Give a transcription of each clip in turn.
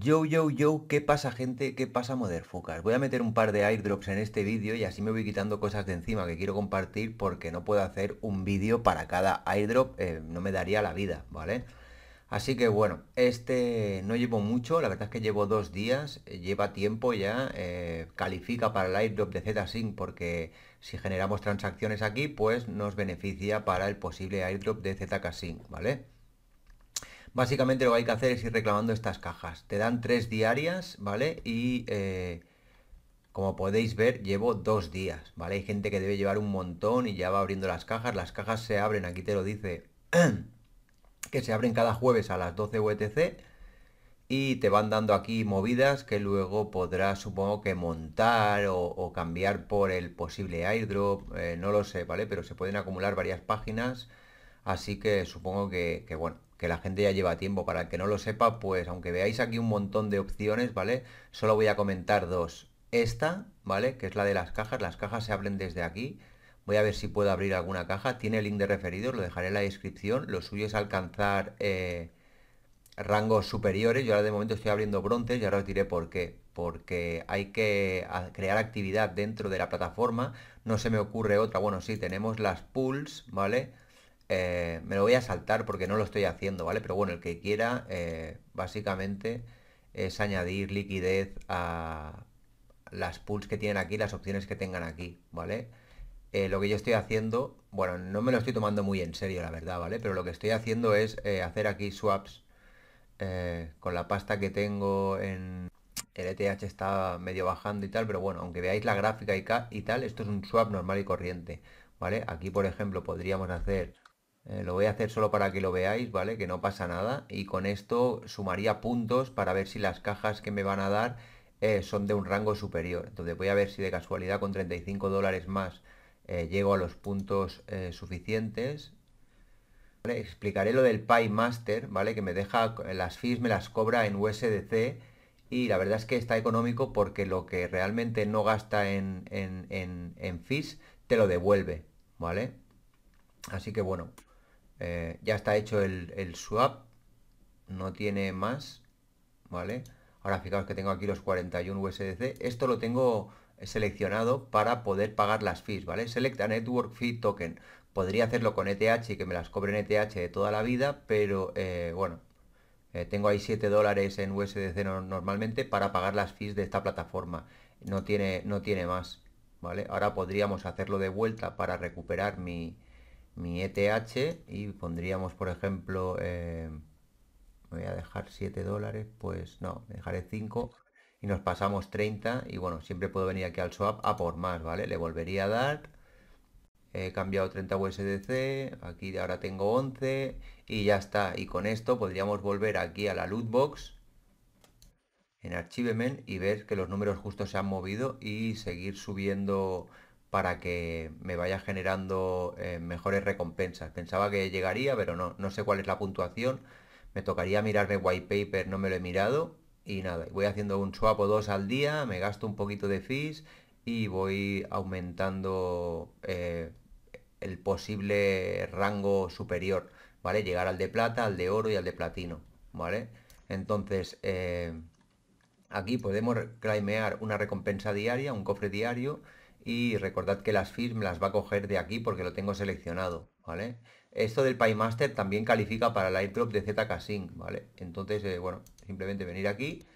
Yo, yo, yo, ¿qué pasa gente? ¿Qué pasa Motherfuckers? Voy a meter un par de airdrops en este vídeo y así me voy quitando cosas de encima que quiero compartir porque no puedo hacer un vídeo para cada airdrop, eh, no me daría la vida, ¿vale? Así que bueno, este no llevo mucho, la verdad es que llevo dos días, eh, lleva tiempo ya, eh, califica para el airdrop de ZSync porque si generamos transacciones aquí, pues nos beneficia para el posible airdrop de ZKSync, ¿vale? Básicamente lo que hay que hacer es ir reclamando estas cajas. Te dan tres diarias, ¿vale? Y eh, como podéis ver, llevo dos días, ¿vale? Hay gente que debe llevar un montón y ya va abriendo las cajas. Las cajas se abren, aquí te lo dice, que se abren cada jueves a las 12 UTC e y te van dando aquí movidas que luego podrás supongo que montar o, cambiar por el posible airdrop, eh, no lo sé, ¿vale? Pero se pueden acumular varias páginas, así que supongo que bueno, que la gente ya lleva tiempo. Para el que no lo sepa, pues aunque veáis aquí un montón de opciones, ¿vale? Solo voy a comentar dos. Esta, ¿vale? Que es la de las cajas. Las cajas se abren desde aquí. Voy a ver si puedo abrir alguna caja. Tiene link de referidos, lo dejaré en la descripción. Lo suyo es alcanzar eh, rangos superiores. Yo ahora de momento estoy abriendo bronces y ahora os diré por qué. Porque hay que crear actividad dentro de la plataforma. No se me ocurre otra. Bueno, sí, tenemos las pools, ¿vale? Eh, me lo voy a saltar porque no lo estoy haciendo, ¿vale? Pero bueno, el que quiera, eh, básicamente es añadir liquidez a las pools que tienen aquí, las opciones que tengan aquí, ¿vale? Eh, lo que yo estoy haciendo, bueno, no me lo estoy tomando muy en serio, la verdad, ¿vale? Pero lo que estoy haciendo es hacer aquí swaps con la pasta que tengo en... El ETH está medio bajando y tal, pero bueno, aunque veáis la gráfica y, y tal, esto es un swap normal y corriente, ¿vale? Aquí, por ejemplo, podríamos hacer eh, lo voy a hacer solo para que lo veáis, ¿vale? Que no pasa nada. Y con esto sumaría puntos para ver si las cajas que me van a dar eh, son de un rango superior. Entonces voy a ver si de casualidad con 35 dólares más eh, llego a los puntos suficientes. Explicaré lo del Pie Master, ¿vale? Que me deja, las fees me las cobra en USDC. Y la verdad es que está económico porque lo que realmente no gasta en, en, en fees te lo devuelve, ¿vale? Así que bueno, eh, ya está hecho el, swap, no tiene más, ¿vale? Ahora fijaos que tengo aquí los 41 USDC. Esto lo tengo seleccionado para poder pagar las fees, ¿vale? Select Network Fee Token. Podría hacerlo con ETH y que me las cobren ETH de toda la vida, pero eh, bueno, eh, tengo ahí 7 dólares en USDC normalmente para pagar las fees de esta plataforma. No tiene, no tiene más, ¿vale? Ahora podríamos hacerlo de vuelta para recuperar mi, mi ETH y pondríamos, por ejemplo, eh, voy a dejar 7 dólares, pues no, dejaré 5 y nos pasamos 30 y bueno, siempre puedo venir aquí al swap a por más, ¿vale? Le volvería a dar, he cambiado 30 USDC, aquí ahora tengo 11 y ya está. Y con esto podríamos volver aquí a la loot box en Archivement y ver que los números justos se han movido y seguir subiendo para que me vaya generando eh, mejores recompensas. Pensaba que llegaría, pero no, no sé cuál es la puntuación. Me tocaría mirarme white paper, no me lo he mirado. Y nada, voy haciendo un swap o dos al día, me gasto un poquito de fees y voy aumentando eh, el posible rango superior, ¿vale? Llegar al de plata, al de oro y al de platino, ¿vale? Entonces, eh, aquí podemos claimear una recompensa diaria, un cofre diario, y recordad que las firmas las va a coger de aquí porque lo tengo seleccionado, ¿vale? Esto del PyMaster también califica para el airdrop de ZK-Sync, ¿vale? Entonces, eh, bueno, simplemente venir aquí,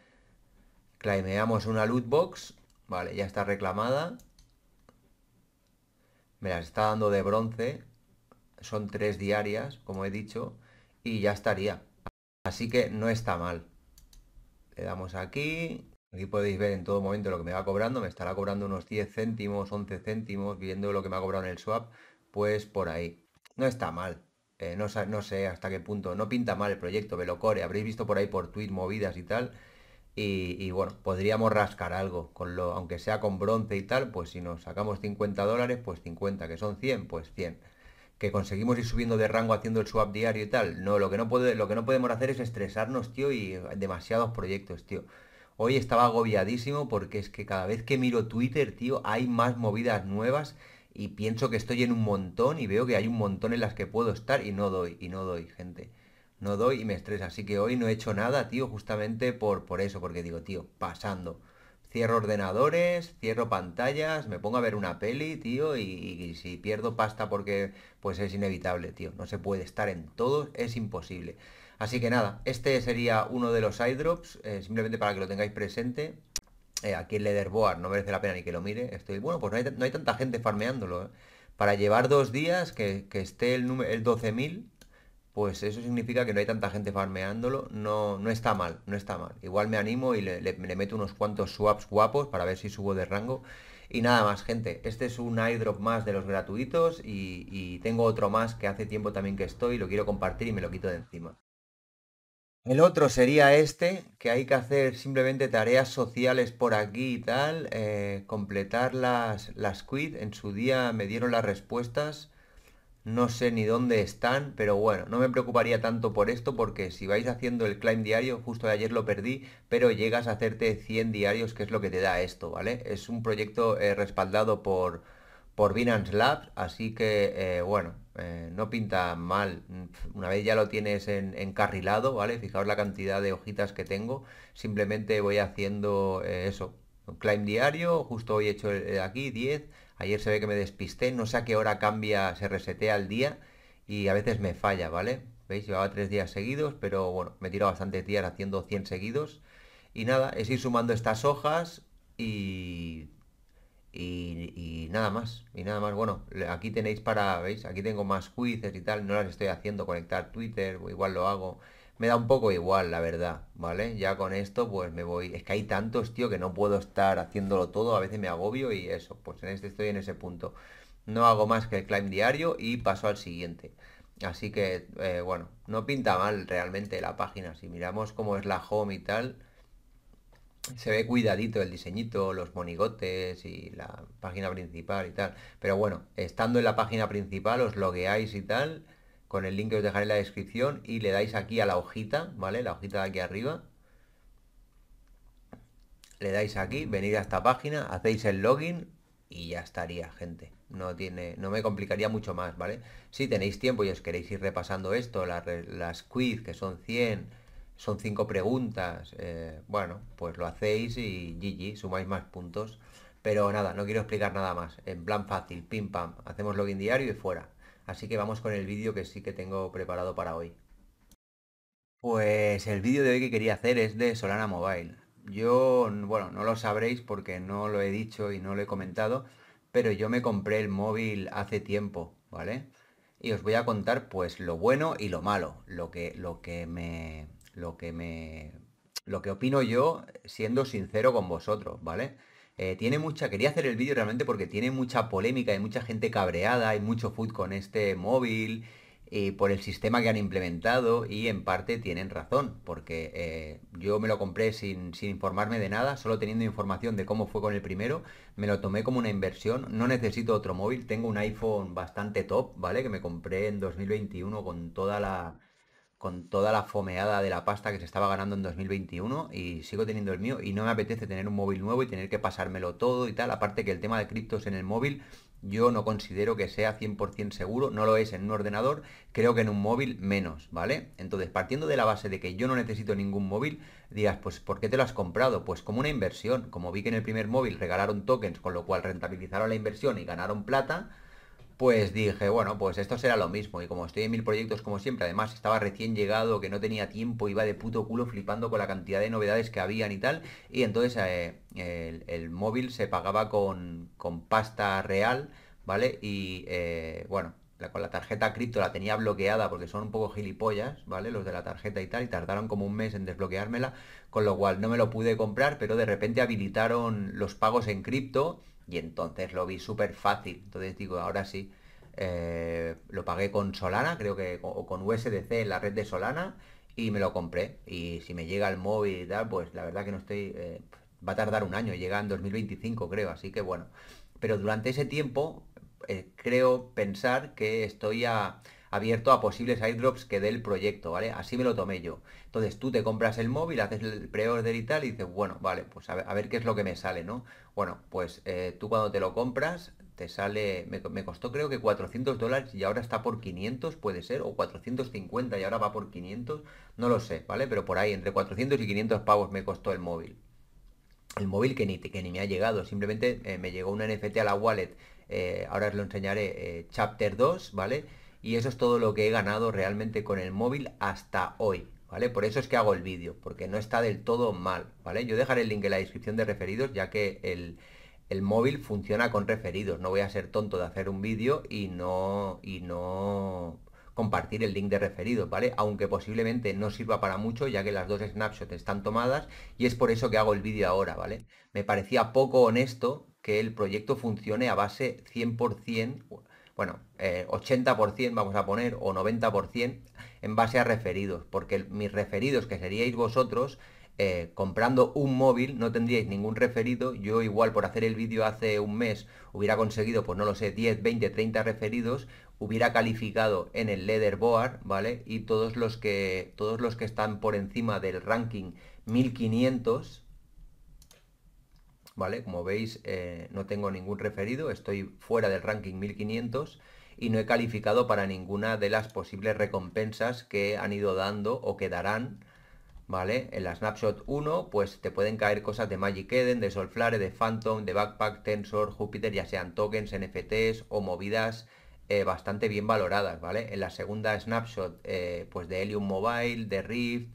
claimeamos una loot box, ¿vale? Ya está reclamada. Me las está dando de bronce, son tres diarias, como he dicho, y ya estaría. Así que no está mal. Le damos aquí, Aquí podéis ver en todo momento lo que me va cobrando, me estará cobrando unos 10 céntimos, 11 céntimos, viendo lo que me ha cobrado en el swap, pues por ahí. No está mal, eh, no, sé hasta qué punto, no pinta mal el proyecto, core habréis visto por ahí por tweet movidas y tal, y, bueno, podríamos rascar algo, aunque sea con bronce y tal, pues si nos sacamos 50 dólares, pues 50, que son 100, pues 100. Que conseguimos ir subiendo de rango haciendo el swap diario y tal. No, lo que no, lo que no podemos hacer es estresarnos, tío, y demasiados proyectos, tío. Hoy estaba agobiadísimo porque es que cada vez que miro Twitter, tío, hay más movidas nuevas y pienso que estoy en un montón y veo que hay un montón en las que puedo estar y no doy, y no doy, gente. No doy y me estresa. Así que hoy no he hecho nada, tío, justamente por, por eso, porque digo, tío, pasando. Cierro ordenadores, cierro pantallas, me pongo a ver una peli, tío, y, y si pierdo pasta porque pues es inevitable, tío. No se puede estar en todo, es imposible. Así que nada, este sería uno de los iDrops, eh, simplemente para que lo tengáis presente. Eh, aquí el Leatherboard no merece la pena ni que lo mire. Estoy, bueno, pues no hay, tanta gente farmeándolo. ¿eh? Para llevar dos días que, esté el, el 12.000, pues eso significa que no hay tanta gente farmeándolo. No, no está mal, no está mal. Igual me animo y le, meto unos cuantos swaps guapos para ver si subo de rango. Y nada más, gente. Este es un iDrop más de los gratuitos y, y tengo otro más que hace tiempo también que estoy, lo quiero compartir y me lo quito de encima. El otro sería este, que hay que hacer simplemente tareas sociales por aquí y tal, eh, completar las, las quid. En su día me dieron las respuestas, no sé ni dónde están, pero bueno, no me preocuparía tanto por esto porque si vais haciendo el climb diario, justo ayer lo perdí, pero llegas a hacerte 100 diarios, que es lo que te da esto, ¿vale? Es un proyecto eh, respaldado por, por Binance Labs, así que eh, bueno, eh, no pinta mal. Mm, una vez ya lo tienes encarrilado, ¿vale? Fijaos la cantidad de hojitas que tengo, simplemente voy haciendo eh, eso, climb diario, justo hoy he hecho aquí 10, ayer se ve que me despisté, no sé a qué hora cambia, se resetea el día y a veces me falla, ¿vale? ¿Veis? Llevaba tres días seguidos, pero bueno, me tiro bastante bastantes días haciendo 100 seguidos. Y nada, es ir sumando estas hojas y y, nada más, y nada más. Bueno, aquí tenéis para, ¿veis? Aquí tengo más quizzes y tal, no las estoy haciendo, conectar Twitter, igual lo hago. Me da un poco igual, la verdad, ¿vale? Ya con esto, pues me voy. Es que hay tantos, tío, que no puedo estar haciéndolo todo, a veces me agobio y eso. Pues en este estoy en ese punto. No hago más que el climb diario y paso al siguiente. Así que, eh, bueno, no pinta mal realmente la página. Si miramos cómo es la home y tal, se ve cuidadito el diseñito, los monigotes y la página principal y tal. Pero bueno, estando en la página principal os logueáis y tal, con el link que os dejaré en la descripción y le dais aquí a la hojita, ¿vale? La hojita de aquí arriba. Le dais aquí, venid a esta página, hacéis el login y ya estaría, gente. No tiene, no me complicaría mucho más, ¿vale? Si tenéis tiempo y os queréis ir repasando esto, las, las quiz que son 100 son cinco preguntas. Eh, bueno, pues lo hacéis y GG, sumáis más puntos. Pero nada, no quiero explicar nada más. En plan fácil, pim pam, hacemos login diario y fuera. Así que vamos con el vídeo que sí que tengo preparado para hoy. Pues el vídeo de hoy que quería hacer es de Solana Mobile. Yo, bueno, no lo sabréis porque no lo he dicho y no lo he comentado, pero yo me compré el móvil hace tiempo, ¿vale? Y os voy a contar pues lo bueno y lo malo, lo que, lo que me, lo que me. Lo que opino yo, siendo sincero con vosotros, ¿vale? Eh, tiene mucha. Quería hacer el vídeo realmente porque tiene mucha polémica, hay mucha gente cabreada, hay mucho food con este móvil. Y por el sistema que han implementado y en parte tienen razón, porque eh, yo me lo compré sin, sin, informarme de nada, solo teniendo información de cómo fue con el primero, me lo tomé como una inversión, no necesito otro móvil, tengo un iPhone bastante top, ¿vale? Que me compré en 2021 con toda la con toda la fomeada de la pasta que se estaba ganando en 2021 y sigo teniendo el mío y no me apetece tener un móvil nuevo y tener que pasármelo todo y tal. Aparte que el tema de criptos en el móvil yo no considero que sea 100% seguro, no lo es en un ordenador, creo que en un móvil menos, ¿vale? Entonces, partiendo de la base de que yo no necesito ningún móvil, digas, pues ¿por qué te lo has comprado? Pues como una inversión, como vi que en el primer móvil regalaron tokens, con lo cual rentabilizaron la inversión y ganaron plata, pues dije, bueno, pues esto será lo mismo. Y como estoy en mil proyectos como siempre, además estaba recién llegado, que no tenía tiempo, iba de puto culo flipando con la cantidad de novedades que habían y tal. Y entonces eh, el, móvil se pagaba con, pasta real, ¿vale? Y eh, bueno, con la tarjeta cripto la tenía bloqueada porque son un poco gilipollas, ¿vale? Los de la tarjeta y tal, y tardaron como un mes en desbloqueármela, con lo cual no me lo pude comprar, pero de repente habilitaron los pagos en cripto y entonces lo vi súper fácil. Entonces digo, ahora sí. Eh, lo pagué con Solana, creo que, o con USDC en la red de Solana, y me lo compré. Y si me llega el móvil y tal, pues la verdad que no estoy. Eh, va a tardar un año, llega en 2025, creo, así que bueno. Pero durante ese tiempo, eh, creo pensar que estoy a abierto a posibles airdrops que dé el proyecto, ¿vale? Así me lo tomé yo. Entonces tú te compras el móvil, haces el pre-order y tal, y dices, bueno, vale, pues a ver, qué es lo que me sale, ¿no? Bueno, pues eh, tú cuando te lo compras, te sale, me, costó creo que 400 dólares y ahora está por 500, puede ser, o 450 y ahora va por 500, no lo sé, ¿vale? Pero por ahí, entre 400 y 500 pavos me costó el móvil. El móvil que ni, que ni me ha llegado, simplemente eh, me llegó un NFT a la wallet, eh, ahora os lo enseñaré, Chapter 2, ¿vale? y eso es todo lo que he ganado realmente con el móvil hasta hoy. ¿Vale? Por eso es que hago el vídeo, porque no está del todo mal, ¿vale? Yo dejaré el link en la descripción de referidos, ya que el, el móvil funciona con referidos. No voy a ser tonto de hacer un vídeo y no, y no compartir el link de referidos, ¿vale? Aunque posiblemente no sirva para mucho, ya que las dos snapshots están tomadas y es por eso que hago el vídeo ahora, ¿vale? Me parecía poco honesto que el proyecto funcione a base 100%, bueno, 80%, eh, vamos a poner, o 90% en base a referidos, porque mis referidos, que seríais vosotros, eh, comprando un móvil no tendríais ningún referido, yo igual por hacer el vídeo hace un mes hubiera conseguido, pues no lo sé, 10, 20, 30 referidos, hubiera calificado en el leaderboard, ¿vale? Y todos los que, todos los que están por encima del ranking 1500, ¿vale? Como veis, eh, no tengo ningún referido, estoy fuera del ranking 1500 y no he calificado para ninguna de las posibles recompensas que han ido dando o que darán. ¿Vale? En la Snapshot 1 pues te pueden caer cosas de Magic Eden, de Solflare, de Phantom, de Backpack, Tensor, Júpiter, ya sean tokens, NFTs o movidas eh, bastante bien valoradas, ¿vale? En la segunda snapshot, eh, pues de Helium Mobile, de Rift,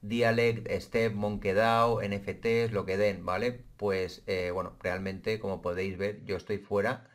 Dialect, Step, MonkeyDAO, NFTs, lo que den, ¿vale? Pues eh, bueno, realmente como podéis ver, yo estoy fuera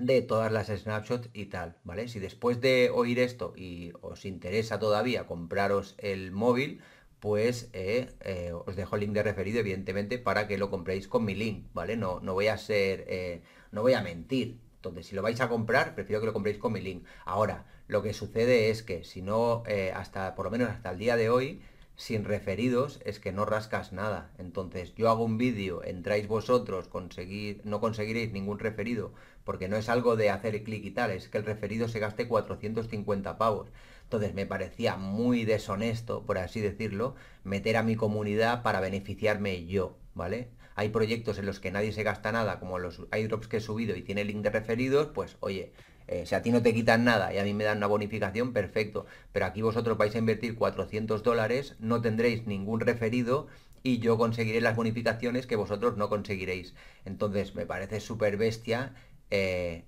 de todas las snapshots y tal, ¿vale? Si después de oír esto y os interesa todavía compraros el móvil, pues eh, eh, os dejo el link de referido, evidentemente, para que lo compréis con mi link, ¿vale? No, no voy a ser, eh, no voy a mentir. Entonces, si lo vais a comprar, prefiero que lo compréis con mi link. Ahora, lo que sucede es que si no, hasta, por lo menos hasta el día de hoy, sin referidos es que no rascas nada. Entonces yo hago un vídeo, entráis vosotros, conseguir, no conseguiréis ningún referido, porque no es algo de hacer clic y tal, es que el referido se gaste 450 pavos. Entonces me parecía muy deshonesto, por así decirlo, meter a mi comunidad para beneficiarme yo, ¿vale? Hay proyectos en los que nadie se gasta nada, como los iDrops que he subido y tiene link de referidos, pues oye, eh, si a ti no te quitan nada y a mí me dan una bonificación, perfecto. Pero aquí vosotros vais a invertir 400 dólares, no tendréis ningún referido y yo conseguiré las bonificaciones que vosotros no conseguiréis. Entonces me parece súper bestia eh,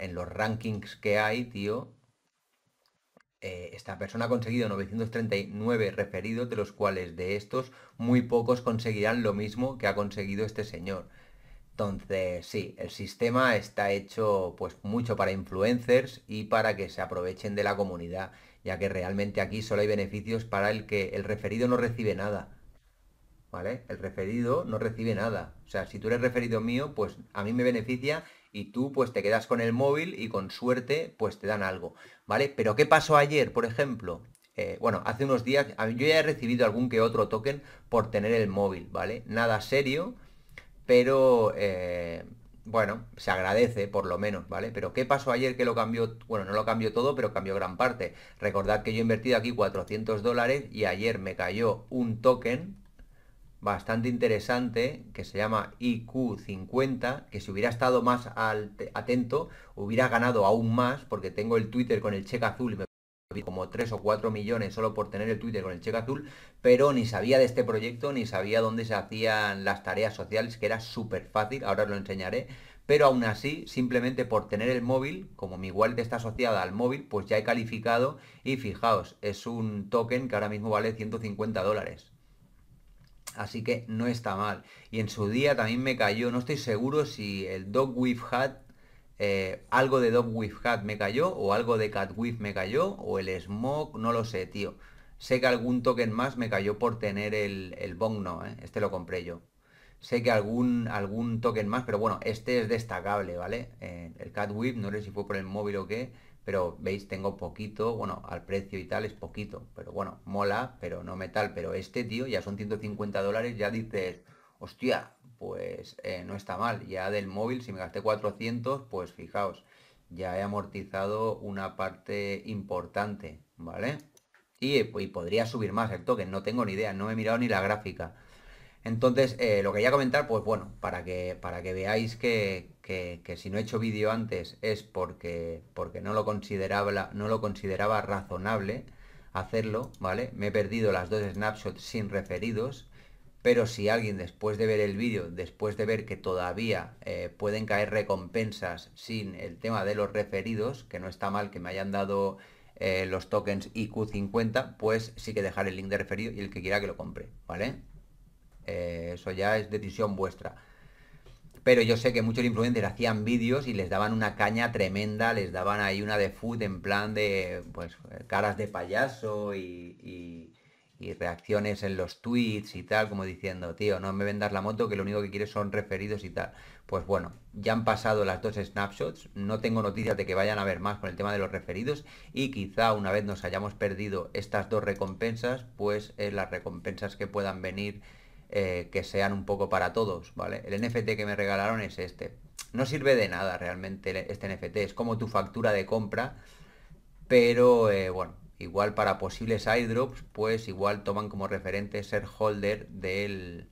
en, los rankings que hay, tío. Eh, esta persona ha conseguido 939 referidos, de los cuales de estos muy pocos conseguirán lo mismo que ha conseguido este señor. Entonces, sí, el sistema está hecho pues mucho para influencers y para que se aprovechen de la comunidad, ya que realmente aquí solo hay beneficios para el que el referido no recibe nada. ¿Vale? El referido no recibe nada. O sea, si tú eres referido mío, pues a mí me beneficia y tú pues te quedas con el móvil y con suerte pues te dan algo, ¿vale? Pero ¿qué pasó ayer, por ejemplo? Eh, bueno, hace unos días yo ya he recibido algún que otro token por tener el móvil, ¿vale? Nada serio, pero eh, bueno, se agradece por lo menos, ¿vale? Pero ¿qué pasó ayer que lo cambió? Bueno, no lo cambió todo, pero cambió gran parte. Recordad que yo he invertido aquí 400 dólares y ayer me cayó un token bastante interesante que se llama IQ50, que si hubiera estado más atento hubiera ganado aún más porque tengo el Twitter con el cheque azul y me como 3 o 4 millones solo por tener el Twitter con el cheque azul, pero ni sabía de este proyecto, ni sabía dónde se hacían las tareas sociales, que era súper fácil, ahora os lo enseñaré, pero aún así, simplemente por tener el móvil, como mi wallet está asociada al móvil, pues ya he calificado y fijaos, es un token que ahora mismo vale 150 dólares. Así que no está mal. Y en su día también me cayó, no estoy seguro si el Dog We've Hat eh, algo de Dog with Cat me cayó, o algo de Cat with me cayó, o el Smoke, no lo sé, tío. Sé que algún token más me cayó por tener el, el No, eh, este lo compré yo. Sé que algún, algún token más, pero bueno, este es destacable, ¿vale? Eh, el Cat no sé si fue por el móvil o qué, pero veis, tengo poquito, bueno, al precio y tal es poquito, pero bueno, mola, pero no metal, pero este, tío, ya son 150 dólares, ya dices, hostia, pues eh, no está mal. Ya del móvil, si me gasté 400, pues fijaos, ya he amortizado una parte importante, ¿vale? Y, podría subir más el token, no tengo ni idea, no he mirado ni la gráfica. Entonces, eh, lo que quería comentar, pues bueno, para que, para que veáis que, si no he hecho vídeo antes es porque, porque no, lo consideraba, no lo consideraba razonable hacerlo, ¿vale? Me he perdido las dos snapshots sin referidos, pero si alguien después de ver el vídeo, después de ver que todavía eh, pueden caer recompensas sin el tema de los referidos, que no está mal que me hayan dado eh, los tokens IQ50, pues sí que dejar el link de referido y el que quiera que lo compre, ¿vale? Eh, eso ya es decisión vuestra. Pero yo sé que muchos influencers hacían vídeos y les daban una caña tremenda, les daban ahí una de food en plan de pues caras de payaso y y reacciones en los tweets y tal, como diciendo, tío, no me vendas la moto que lo único que quieres son referidos y tal. Pues bueno, ya han pasado las dos snapshots, no tengo noticias de que vayan a haber más con el tema de los referidos y quizá una vez nos hayamos perdido estas dos recompensas, pues eh, las recompensas que puedan venir eh, que sean un poco para todos, ¿vale? El NFT que me regalaron es este. No sirve de nada realmente este NFT, es como tu factura de compra, pero eh, bueno, Igual para posibles airdrops, pues igual toman como referente ser holder del...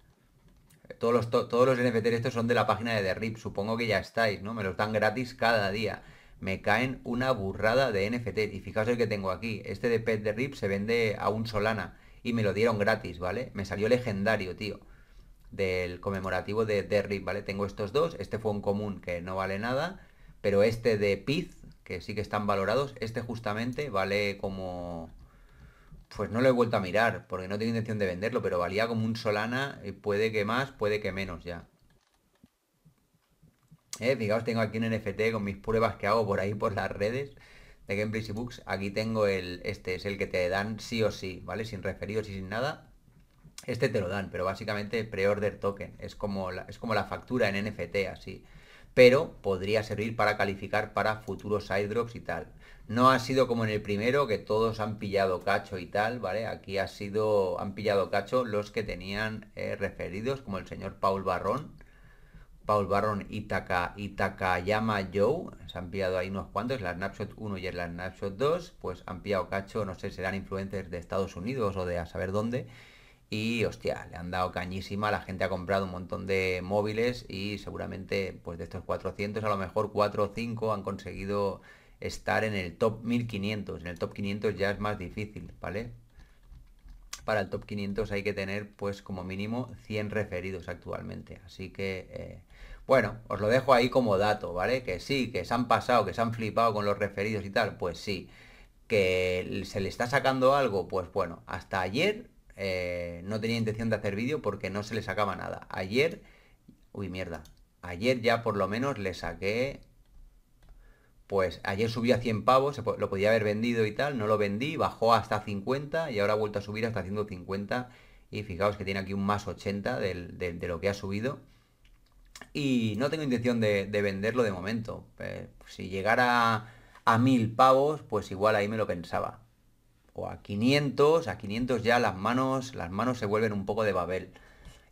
Todos los, NFTs todos los NFT estos son de la página de The Rip, supongo que ya estáis, ¿no? Me los dan gratis cada día. Me caen una burrada de NFT. Y fijaos el que tengo aquí. Este de Pet de Rip se vende a un Solana. Y me lo dieron gratis, ¿vale? Me salió legendario, tío del conmemorativo de Rip, ¿vale? Tengo estos dos, este fue un común que no vale nada, pero este de Piz que sí que están valorados. Este justamente vale como... Pues no lo he vuelto a mirar, porque no tengo intención de venderlo, pero valía como un Solana, y puede que más, puede que menos ya. Eh, fijaos, tengo aquí un NFT con mis pruebas que hago por ahí por las redes de Gameplays y Books. Aquí tengo el, este es el que te dan sí o sí, ¿vale? Sin referidos y sin nada. Este te lo dan, pero básicamente pre-order token. Es como, es como la factura en NFT, así pero podría servir para calificar para futuros airdrops y tal. No ha sido como en el primero, que todos han pillado cacho y tal, ¿vale? Aquí ha sido, han pillado cacho los que tenían eh, referidos, como el señor Paul Barrón, Paul Barrón y, Itaka, Joe, se han pillado ahí unos cuantos, la Snapshot 1 y la Snapshot 2, pues han pillado cacho, no sé, serán influencers de Estados Unidos o de a saber dónde, y hostia, le han dado cañísima, la gente ha comprado un montón de móviles y seguramente pues de estos 400 a lo mejor 4 o 5 han conseguido estar en el top 1500. En el top 500 ya es más difícil, ¿vale? Para el top 500 hay que tener pues como mínimo 100 referidos actualmente. Así que, eh, bueno, os lo dejo ahí como dato, ¿vale? Que sí, que se han pasado, que se han flipado con los referidos y tal, pues sí. Que se le está sacando algo, pues bueno, hasta ayer eh, no tenía intención de hacer vídeo porque no se le sacaba nada. Ayer, uy mierda, ayer ya por lo menos le saqué, pues ayer subió a 100 pavos, lo podía haber vendido y tal, no lo vendí, bajó hasta 50 y ahora ha vuelto a subir hasta 150 y fijaos que tiene aquí un más 80 de, lo que ha subido. Y no tengo intención de, venderlo de momento. si llegara a mil pavos, pues igual ahí me lo pensaba a 500, a 500 ya las manos, las manos se vuelven un poco de Babel.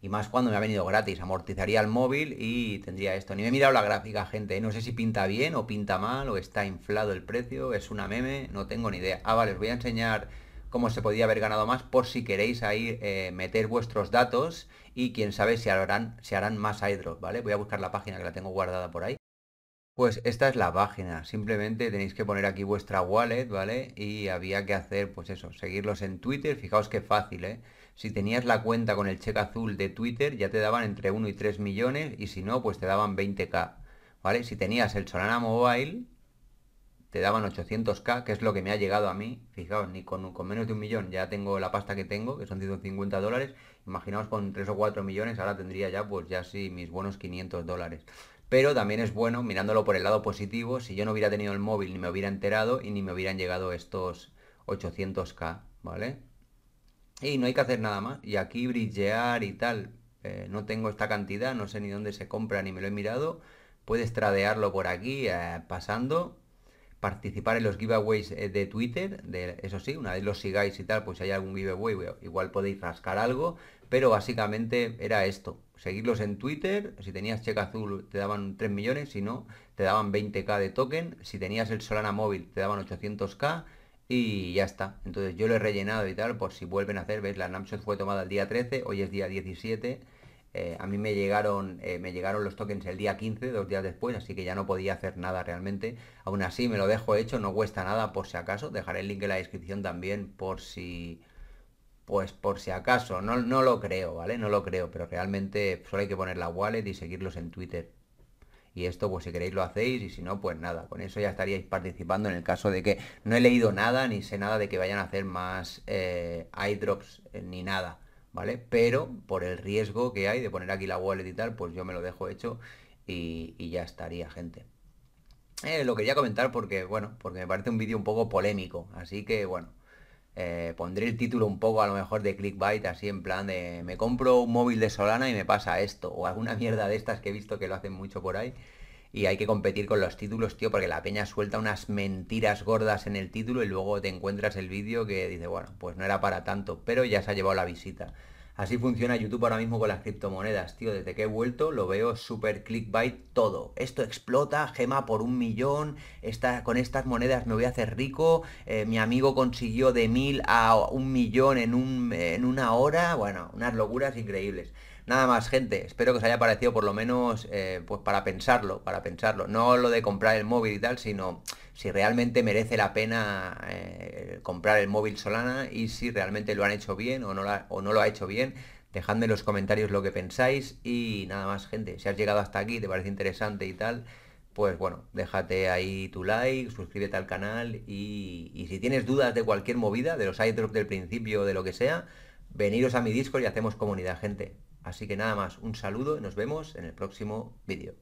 Y más cuando me ha venido gratis, amortizaría el móvil y tendría esto. Ni me he mirado la gráfica, gente. ¿eh? No sé si pinta bien o pinta mal o está inflado el precio. Es una meme, no tengo ni idea. Ah, vale, os voy a enseñar cómo se podía haber ganado más por si queréis ahí eh, meter vuestros datos y quién sabe si harán, si harán más airdrop, ¿vale? Voy a buscar la página que la tengo guardada por ahí. Pues esta es la página, simplemente tenéis que poner aquí vuestra wallet, ¿vale? Y había que hacer, pues eso, seguirlos en Twitter, fijaos qué fácil, ¿eh? Si tenías la cuenta con el cheque azul de Twitter, ya te daban entre 1 y 3 millones, y si no, pues te daban 20k, ¿vale? Si tenías el Solana Mobile, te daban 800k, que es lo que me ha llegado a mí, fijaos, ni con, con menos de un millón, ya tengo la pasta que tengo, que son 150 dólares, imaginaos con 3 o 4 millones, ahora tendría ya, pues ya sí, mis buenos 500 dólares pero también es bueno mirándolo por el lado positivo, si yo no hubiera tenido el móvil ni me hubiera enterado y ni me hubieran llegado estos 800k, ¿vale? Y no hay que hacer nada más, y aquí brillear y tal, eh, no tengo esta cantidad, no sé ni dónde se compra ni me lo he mirado, puedes tradearlo por aquí eh, pasando, participar en los giveaways eh, de Twitter, de, eso sí, una vez los sigáis y tal, pues si hay algún giveaway, igual podéis rascar algo, pero básicamente era esto, seguirlos en Twitter, si tenías cheque azul te daban 3 millones, si no, te daban 20k de token, si tenías el Solana móvil te daban 800k y ya está. Entonces yo lo he rellenado y tal, por si vuelven a hacer, ves la NAMSHOT fue tomada el día 13, hoy es día 17, eh, a mí me llegaron, eh, me llegaron los tokens el día 15, dos días después, así que ya no podía hacer nada realmente. Aún así me lo dejo hecho, no cuesta nada por si acaso, dejaré el link en la descripción también por si pues por si acaso, no, no lo creo, ¿vale? No lo creo, pero realmente solo hay que poner la wallet y seguirlos en Twitter. Y esto, pues si queréis lo hacéis y si no, pues nada, con eso ya estaríais participando en el caso de que no he leído nada ni sé nada de que vayan a hacer más eh, eh ni nada, ¿vale? Pero por el riesgo que hay de poner aquí la wallet y tal, pues yo me lo dejo hecho y, ya estaría, gente. Eh, lo quería comentar porque, bueno, porque me parece un vídeo un poco polémico, así que bueno, eh, pondré el título un poco a lo mejor de clickbait, así en plan de me compro un móvil de Solana y me pasa esto, o alguna mierda de estas que he visto que lo hacen mucho por ahí. Y hay que competir con los títulos, tío, porque la peña suelta unas mentiras gordas en el título y luego te encuentras el vídeo que dice, bueno, pues no era para tanto, pero ya se ha llevado la visita. Así funciona YouTube ahora mismo con las criptomonedas, tío. Desde que he vuelto lo veo súper clickbait todo. Esto explota, gema por un millón, con estas monedas me voy a hacer rico, eh, mi amigo consiguió de mil a un millón en, un, en una hora. Bueno, unas locuras increíbles. Nada más, gente. Espero que os haya parecido por lo menos eh, pues para pensarlo, para pensarlo. No lo de comprar el móvil y tal, sino si realmente merece la pena eh, comprar el móvil Solana y si realmente lo han hecho bien o no, lo ha hecho bien. Dejadme en los comentarios lo que pensáis y nada más gente, si has llegado hasta aquí, te parece interesante y tal, pues bueno, déjate ahí tu like, suscríbete al canal y, si tienes dudas de cualquier movida, de los airdrops del principio, de lo que sea, veniros a mi Discord y hacemos comunidad gente. Así que nada más, un saludo y nos vemos en el próximo vídeo.